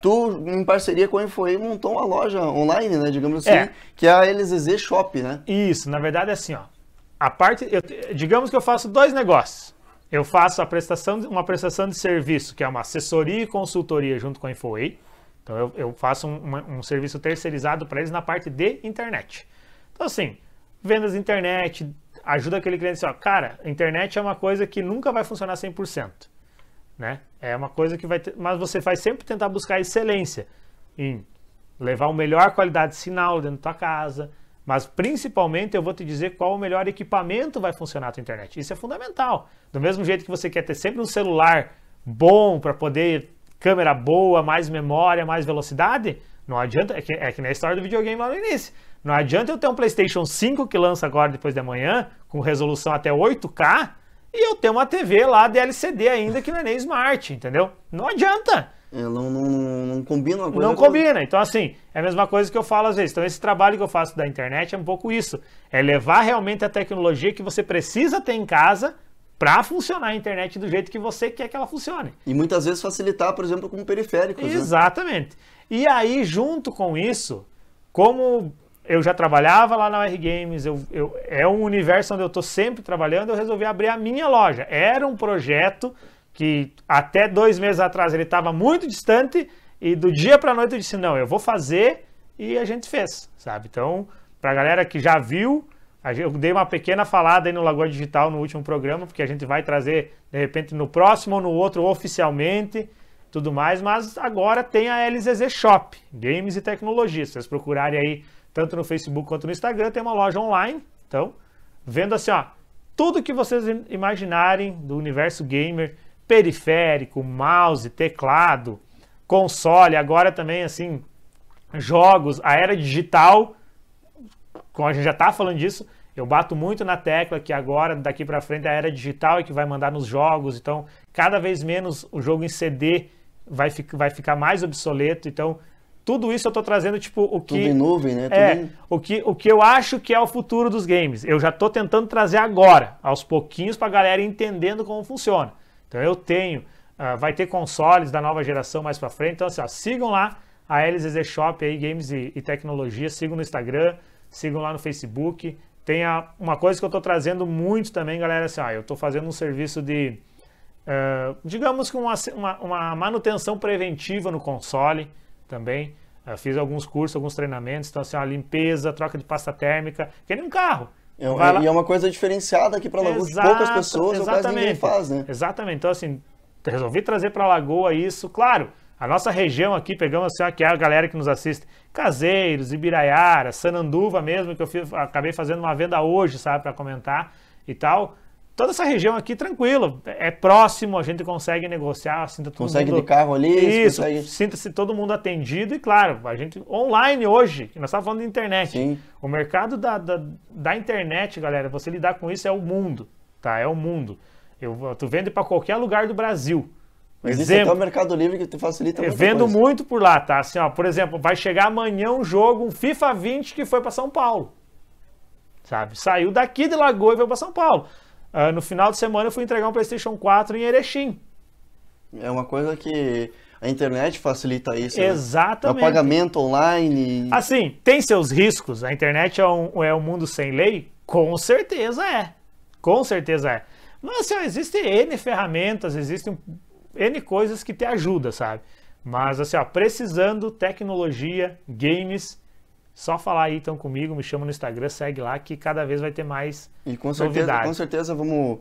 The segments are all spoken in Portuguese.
Tu, em parceria com a InfoE, montou uma loja online, né? Digamos assim, é. que é a LZZ Shop, né? Isso, na verdade é assim, ó. A parte, eu, digamos que eu faço dois negócios. Eu faço a prestação, uma prestação de serviço, que é uma assessoria e consultoria junto com a InfoE. Então eu, eu faço um, uma, um serviço terceirizado para eles na parte de internet. Então assim, vendas de internet, ajuda aquele cliente assim, ó, cara, internet é uma coisa que nunca vai funcionar 100% né? É uma coisa que vai ter, mas você vai sempre tentar buscar excelência em levar o melhor qualidade de sinal dentro da tua casa, mas principalmente eu vou te dizer qual o melhor equipamento vai funcionar a tua internet. Isso é fundamental. Do mesmo jeito que você quer ter sempre um celular bom para poder câmera boa, mais memória, mais velocidade, não adianta, é que, é que na história do videogame lá no início. Não adianta eu ter um PlayStation 5 que lança agora depois de amanhã com resolução até 8K, e eu tenho uma TV lá de LCD ainda que não é nem smart, entendeu? Não adianta. É, não, não, não, combina uma coisa. Não combina. Então, assim, é a mesma coisa que eu falo às vezes. Então, esse trabalho que eu faço da internet é um pouco isso. É levar realmente a tecnologia que você precisa ter em casa para funcionar a internet do jeito que você quer que ela funcione. E muitas vezes facilitar, por exemplo, com periféricos. Né? Exatamente. Né? E aí, junto com isso, como eu já trabalhava lá na R Games, eu, eu, é um universo onde eu estou sempre trabalhando, eu resolvi abrir a minha loja. Era um projeto que até dois meses atrás ele estava muito distante e do dia para a noite eu disse, não, eu vou fazer e a gente fez, sabe? Então, para a galera que já viu, eu dei uma pequena falada aí no Lagoa Digital no último programa, porque a gente vai trazer, de repente, no próximo ou no outro, oficialmente, tudo mais, mas agora tem a LZZ Shop, Games e Tecnologia. Se vocês procurarem aí tanto no Facebook quanto no Instagram, tem uma loja online. Então, vendo assim, ó, tudo que vocês imaginarem do universo gamer, periférico, mouse, teclado, console, agora também assim, jogos, a era digital, como a gente já está falando disso, eu bato muito na tecla que agora, daqui para frente, é a era digital é que vai mandar nos jogos, então cada vez menos o jogo em CD vai, vai ficar mais obsoleto, então tudo isso eu estou trazendo, tipo, o que. Tudo em nuvem, né? É, em... o, que, o que eu acho que é o futuro dos games. Eu já estou tentando trazer agora, aos pouquinhos, para a galera entendendo como funciona. Então eu tenho. Uh, vai ter consoles da nova geração mais para frente. Então, assim, ó, sigam lá a LZZ Shop aí, games e, e, tecnologia. Sigam no Instagram, sigam lá no Facebook. Tem a, uma coisa que eu estou trazendo muito também, galera, assim, ó, eu estou fazendo um serviço de, uh, digamos que uma, uma, uma, manutenção preventiva no console também. fiz alguns cursos, alguns treinamentos, então assim, a limpeza, troca de pasta térmica, que nem um carro. É, lá... E é uma coisa diferenciada aqui para Lagoa, Exato, poucas pessoas exatamente, ou quase ninguém faz, né? Exatamente, então assim, resolvi trazer para Lagoa isso, claro, a nossa região aqui, pegamos assim, aqui é a galera que nos assiste, Caseiros, Ibiraiara, Sananduva mesmo, que eu fiz, acabei fazendo uma venda hoje, sabe, para comentar e tal, toda essa região aqui tranquilo, é próximo, a gente consegue negociar, sinta todo consegue mundo... de carro ali, isso, consegue... sinta-se todo mundo atendido e claro, a gente online hoje, nós estamos falando de internet, Sim. o mercado da, da, da, internet, galera, você lidar com isso é o mundo, tá? É o mundo. Eu estou vendo para qualquer lugar do Brasil. Existe é exemplo, até o Mercado Livre que te facilita muito. Vendo coisa. muito por lá, tá? Assim, ó, por exemplo, vai chegar amanhã um jogo, um FIFA 20 que foi para São Paulo. Sabe? Saiu daqui de Lagoa e veio para São Paulo. Uh, no final de semana eu fui entregar um PlayStation 4 em Erechim. É uma coisa que a internet facilita isso. Né? É Exatamente. Né? o pagamento online. Assim, tem seus riscos. A internet é um, é um mundo sem lei? Com certeza é. Com certeza é. Mas assim, existem N ferramentas, existem N coisas que te ajudam, sabe? Mas assim, ó, precisando, tecnologia, games só falar aí então comigo, me chama no Instagram, segue lá que cada vez vai ter mais E com certeza, com certeza vamos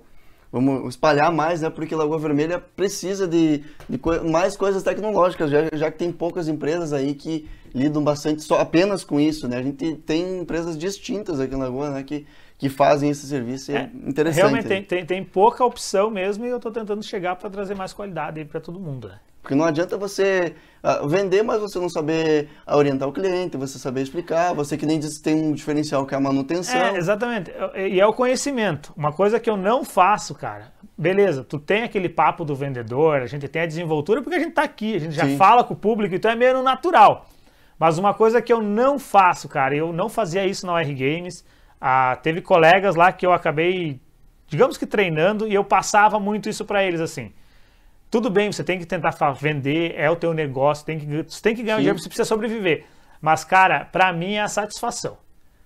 vamos espalhar mais, né? Porque Lagoa Vermelha precisa de, de co mais coisas tecnológicas, já, já, que tem poucas empresas aí que lidam bastante só apenas com isso, né? A gente tem empresas distintas aqui na Lagoa, né? Que, que fazem esse serviço é, é, interessante. Realmente tem, tem, tem, pouca opção mesmo e eu estou tentando chegar para trazer mais qualidade para todo mundo, né? Porque não adianta você ah, vender, mas você não saber orientar o cliente, você saber explicar, você que nem disse tem um diferencial que é a manutenção. É, exatamente. E é o conhecimento. Uma coisa que eu não faço, cara. Beleza, tu tem aquele papo do vendedor, a gente tem a desenvoltura porque a gente tá aqui, a gente já Sim. fala com o público, então é meio natural. Mas uma coisa que eu não faço, cara, eu não fazia isso na OR Games. Ah, teve colegas lá que eu acabei, digamos que treinando, e eu passava muito isso para eles assim. Tudo bem, você tem que tentar vender, é o teu negócio, tem que, você tem que ganhar Sim. dinheiro, você precisa sobreviver. Mas, cara, para mim é a satisfação.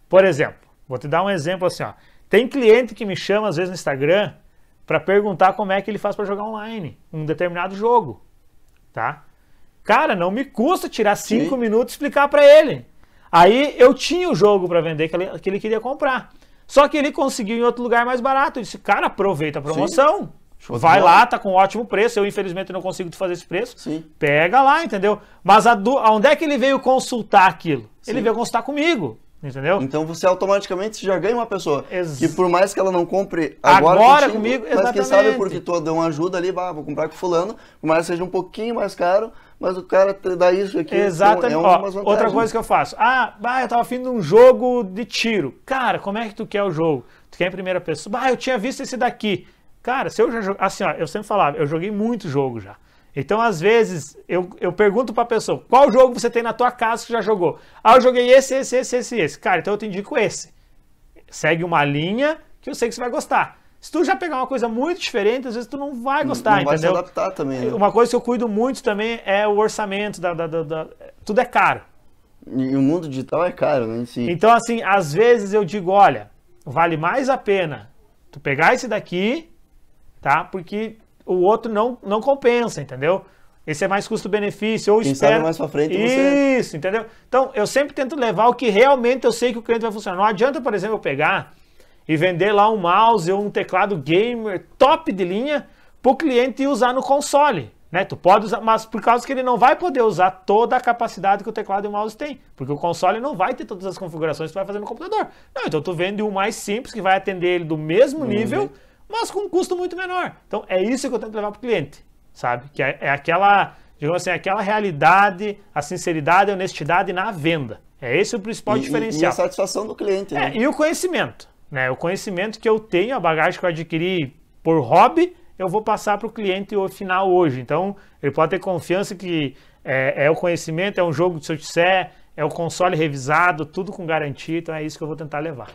Por exemplo, vou te dar um exemplo assim, ó. Tem cliente que me chama às vezes no Instagram para perguntar como é que ele faz para jogar online um determinado jogo, tá? Cara, não me custa tirar cinco Sim. minutos e explicar para ele. Aí eu tinha o jogo para vender que ele, que ele, queria comprar. Só que ele conseguiu em outro lugar mais barato. Eu disse, cara, aproveita a promoção. Sim. Vai lá, tá com ótimo preço. Eu, infelizmente, não consigo te fazer esse preço. Sim. Pega lá, entendeu? Mas do... onde é que ele veio consultar aquilo? Sim. Ele veio consultar comigo. Entendeu? Então você automaticamente já ganha uma pessoa. Ex que por mais que ela não compre agora, agora contigo, comigo, mas que quem sabe porque tu deu uma ajuda ali, bah, vou comprar com fulano, por mais que seja um pouquinho mais caro, mas o cara dá isso aqui. Então, é exatamente. é uma, Ó, outra coisa que eu faço. Ah, bah, eu tava afim de um jogo de tiro. Cara, como é que tu quer o jogo? Tu quer em primeira pessoa? Bah, eu tinha visto esse daqui. Cara, se eu já joguei. Assim, ó, eu sempre falava, eu joguei muito jogo já. Então, às vezes, eu, eu pergunto pra pessoa, qual jogo você tem na tua casa que já jogou? Ah, eu joguei esse, esse, esse, esse, esse. Cara, então eu te indico esse. Segue uma linha que eu sei que você vai gostar. Se tu já pegar uma coisa muito diferente, às vezes tu não vai gostar, não vai entendeu? vai se adaptar também, né? Uma coisa que eu cuido muito também é o orçamento, da, da, da, da... tudo é caro. E o mundo digital é caro, né? Si. Então, assim, às vezes eu digo, olha, vale mais a pena tu pegar esse daqui tá? Porque o outro não, não compensa, entendeu? Esse é mais custo-benefício, ou Quem espera... mais pra frente Isso, você... entendeu? Então, eu sempre tento levar o que realmente eu sei que o cliente vai funcionar. Não adianta, por exemplo, eu pegar e vender lá um mouse ou um teclado gamer top de linha para o cliente usar no console. Né? Tu pode usar, mas por causa que ele não vai poder usar toda a capacidade que o teclado e o mouse tem, porque o console não vai ter todas as configurações que tu vai fazer no computador. Não, então tu vende um mais simples que vai atender ele do mesmo uhum. nível mas com um custo muito menor. Então é isso que eu tento levar para o cliente, sabe? Que é, é aquela, digamos assim, é aquela realidade, a sinceridade, a honestidade na venda. É esse o principal e, diferencial. E a satisfação do cliente. É, né? É, e o conhecimento. Né? O conhecimento que eu tenho, a bagagem que eu adquiri por hobby, eu vou passar para o cliente final hoje. Então ele pode ter confiança que é, é o conhecimento, é um jogo de se eu disser, é o console revisado, tudo com garantia. Então é isso que eu vou tentar levar.